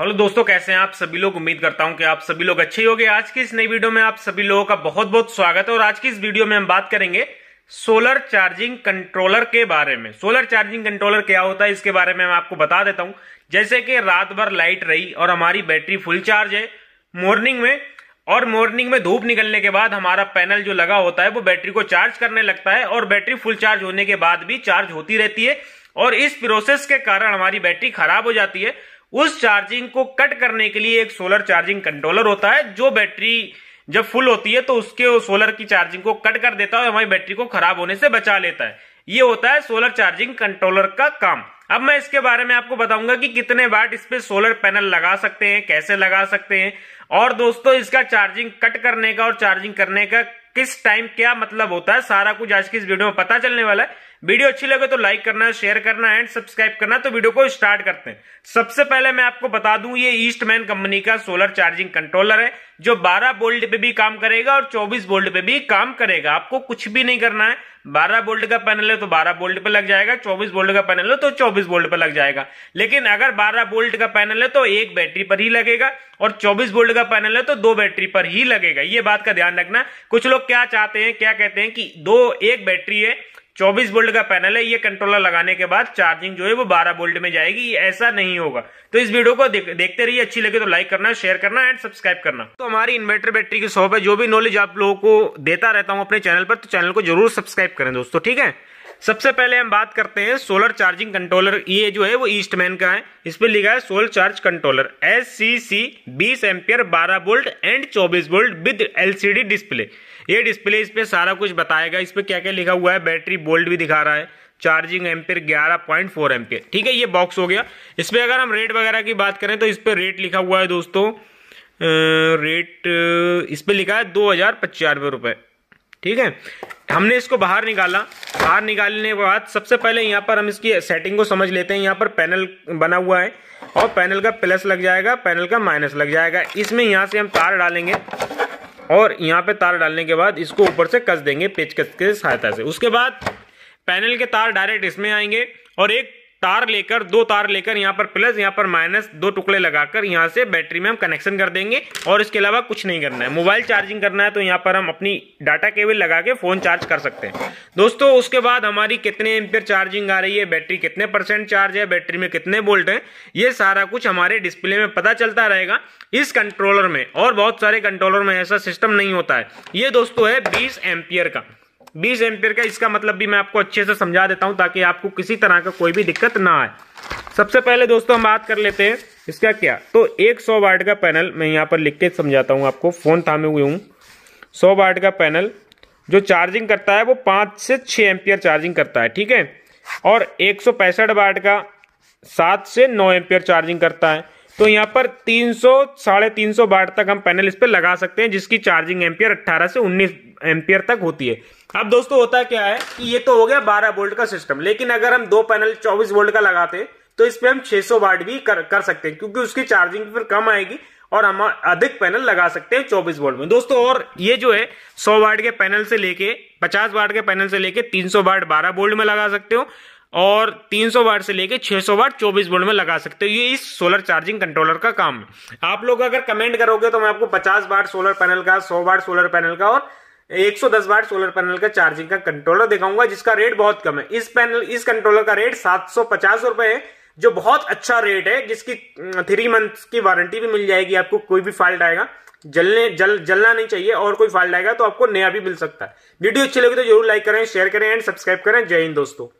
hello दोस्तों कैसे हैं आप सभी लोग उम्मीद करता हूं कि आप सभी लोग अच्छे होंगे आज की इस नई वीडियो में आप सभी लोगों का बहुत बहुत स्वागत है और आज की इस वीडियो में हम बात करेंगे सोलर चार्जिंग कंट्रोलर के बारे में सोलर चार्जिंग कंट्रोलर क्या होता है इसके बारे में मैं आपको बता देता हूं जैसे कि रात भर लाइट रही और हमारी बैटरी फुल चार्ज है मॉर्निंग में और मॉर्निंग में धूप निकलने के बाद हमारा पैनल जो लगा होता है वो बैटरी को चार्ज करने लगता है और बैटरी फुल चार्ज होने के बाद भी चार्ज होती रहती है और इस प्रोसेस के कारण हमारी बैटरी खराब हो जाती है उस चार्जिंग को कट करने के लिए एक सोलर चार्जिंग कंट्रोलर होता है जो बैटरी जब फुल होती है तो उसके सोलर की चार्जिंग को कट कर देता है और हमारी बैटरी को खराब होने से बचा लेता है ये होता है सोलर चार्जिंग कंट्रोलर का काम अब मैं इसके बारे में आपको बताऊंगा कि कितने वाट इस पे सोलर पैनल लगा सकते हैं कैसे लगा सकते हैं और दोस्तों इसका चार्जिंग कट करने का और चार्जिंग करने का किस टाइम क्या मतलब होता है सारा कुछ आज की इस वीडियो में पता चलने वाला है वीडियो अच्छी लगे तो लाइक करना शेयर करना एंड सब्सक्राइब करना तो वीडियो को स्टार्ट करते हैं सबसे पहले मैं आपको बता दूं ये ईस्टमैन कंपनी का सोलर चार्जिंग कंट्रोलर है जो 12 बोल्ट पे भी काम करेगा और 24 बोल्ट पे भी काम करेगा आपको कुछ भी नहीं करना है 12 बोल्ट का पैनल है तो 12 बोल्ट पे लग जाएगा 24 बोल्ट का पैनल है तो 24 बोल्ट पे लग जाएगा लेकिन अगर 12 बोल्ट का पैनल है तो एक बैटरी पर ही लगेगा और 24 बोल्ट का पैनल है तो दो बैटरी पर ही लगेगा ये बात का ध्यान रखना कुछ लोग क्या चाहते हैं क्या कहते हैं कि दो एक बैटरी है 24 वोल्ट का पैनल है ये कंट्रोलर लगाने के बाद चार्जिंग जो है वो 12 वोल्ट में जाएगी ऐसा नहीं होगा तो इस वीडियो को देख, देखते रहिए अच्छी लगे तो लाइक करना शेयर करना एंड सब्सक्राइब करना तो हमारी इन्वर्टर बैटरी की शॉप है जो भी नॉलेज आप लोगों को देता रहता हूं अपने चैनल पर तो चैनल को जरूर सब्सक्राइब करें दोस्तों ठीक है सबसे पहले हम बात करते हैं सोलर चार्जिंग कंट्रोलर ये जो है वो ईस्टमैन का है इस पर लिखा है solar charge controller S C C बीस एम्पियर बारह बोल्ट एंड चौबीस बोल्ट विद डी डिस्प्ले ये डिस्प्ले इस पर सारा कुछ बताएगा इस पर क्या क्या लिखा हुआ है बैटरी बोल्ट भी दिखा रहा है चार्जिंग एम्पियर ग्यारह पॉइंट फोर एम्पियर ठीक है ये बॉक्स हो गया इस पर अगर हम रेट वगैरह की बात करें तो इस पर रेट लिखा हुआ है दोस्तों रेट इस पर लिखा है दो हजार पचानवे रुपये ठीक है हमने इसको बाहर निकाला बाहर निकालने के बाद सबसे पहले यहाँ पर हम इसकी सेटिंग को समझ लेते हैं यहाँ पर पैनल बना हुआ है और पैनल का प्लस लग जाएगा पैनल का माइनस लग जाएगा इसमें यहाँ से हम तार डालेंगे और यहाँ पे तार डालने के बाद इसको ऊपर से कस देंगे पेचकस के सहायता से उसके बाद पैनल के तार डायरेक्ट इसमें आएंगे और एक तार लेकर दो तार लेकर यहाँ पर प्लस यहाँ पर माइनस दो टुकड़े लगाकर यहाँ से बैटरी में हम कनेक्शन कर देंगे और इसके अलावा कुछ नहीं करना है मोबाइल चार्जिंग करना है तो यहाँ पर हम अपनी डाटा केबल लगा के फ़ोन चार्ज कर सकते हैं दोस्तों उसके बाद हमारी कितने एमपियर चार्जिंग आ रही है बैटरी कितने परसेंट चार्ज है बैटरी में कितने वोल्ट है ये सारा कुछ हमारे डिस्प्ले में पता चलता रहेगा इस कंट्रोलर में और बहुत सारे कंट्रोलर में ऐसा सिस्टम नहीं होता है ये दोस्तों है बीस एम्पियर का बीस एम्पियर का इसका मतलब भी मैं आपको अच्छे से समझा देता हूं ताकि आपको किसी तरह का कोई भी दिक्कत ना आए सबसे पहले दोस्तों हम बात कर लेते हैं इसका क्या तो एक सौ वाट का पैनल मैं यहाँ पर लिख के समझाता हूँ आपको फ़ोन थामे हुए हूँ सौ वाट का पैनल जो चार्जिंग करता है वो पाँच से छः एम्पियर चार्जिंग करता है ठीक है और एक सौ पैंसठ वाट का सात से नौ एम्पियर चार्जिंग करता है तो यहाँ पर तीन सौ साढ़े तीन सौ वाट तक हम पैनल इस पर लगा सकते हैं जिसकी चार्जिंग एम्पियर 18 से 19 एम्पियर तक होती है अब दोस्तों होता क्या है कि ये तो हो गया 12 वोल्ट का सिस्टम लेकिन अगर हम दो पैनल 24 वोल्ट का लगाते तो इस पर हम 600 वाट भी कर, कर सकते हैं क्योंकि उसकी चार्जिंग फिर कम आएगी और हम अधिक पैनल लगा सकते हैं चौबीस वोल्ट में दोस्तों और ये जो है सौ वाट के पैनल से लेके पचास वाट के पैनल से लेके तीन सौ वाट बारह वोल्ट में लगा सकते हो और 300 वाट से लेके 600 वाट 24 वोल्ट में लगा सकते हो ये इस सोलर चार्जिंग कंट्रोलर का काम है आप लोग अगर कमेंट करोगे तो मैं आपको 50 वाट सोलर पैनल का 100 वाट सोलर पैनल का और 110 वाट सोलर पैनल का चार्जिंग का कंट्रोलर दिखाऊंगा जिसका रेट बहुत कम है इस पैनल इस कंट्रोलर का रेट सात सौ है जो बहुत अच्छा रेट है जिसकी थ्री अं, मंथ की वारंटी भी मिल जाएगी आपको कोई भी फॉल्ट आएगा जलने जल जलना नहीं चाहिए और कोई फॉल्ट आएगा तो आपको नया भी मिल सकता है वीडियो अच्छी लगी तो जरूर लाइक करें शेयर करें एंड सब्सक्राइब करें जय हिंद दोस्तों